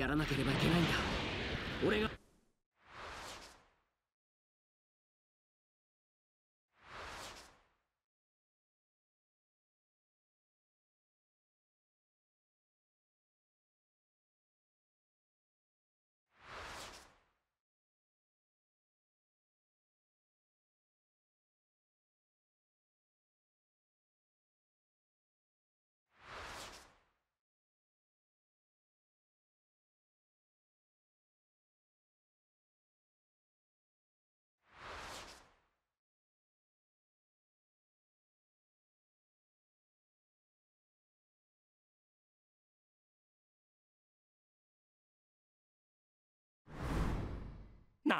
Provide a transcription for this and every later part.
やらなければいけないんだ俺が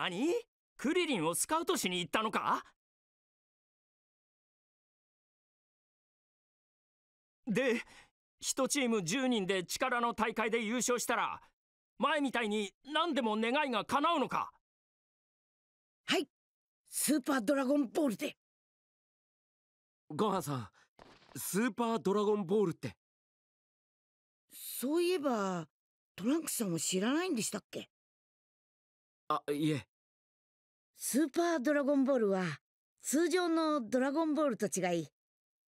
何クリリンをスカウトしに行ったのかで1チーム10人で力の大会で優勝したら前みたいに何でも願いが叶うのかはいスーパードラゴンボールでごはさんスーパードラゴンボールってそういえばトランクさんも知らないんでしたっけあ、いえ。スーパードラゴンボールは、通常のドラゴンボールと違い、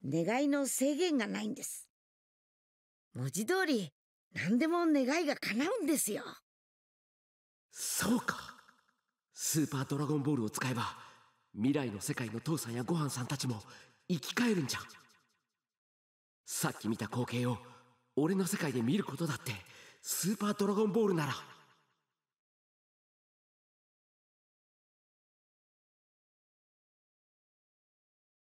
願いの制限がないんです。文字通り、何でも願いが叶うんですよ。そうか。スーパードラゴンボールを使えば、未来の世界の父さんやごはんさんたちも生き返るんじゃ。さっき見た光景を、俺の世界で見ることだって、スーパードラゴンボールなら。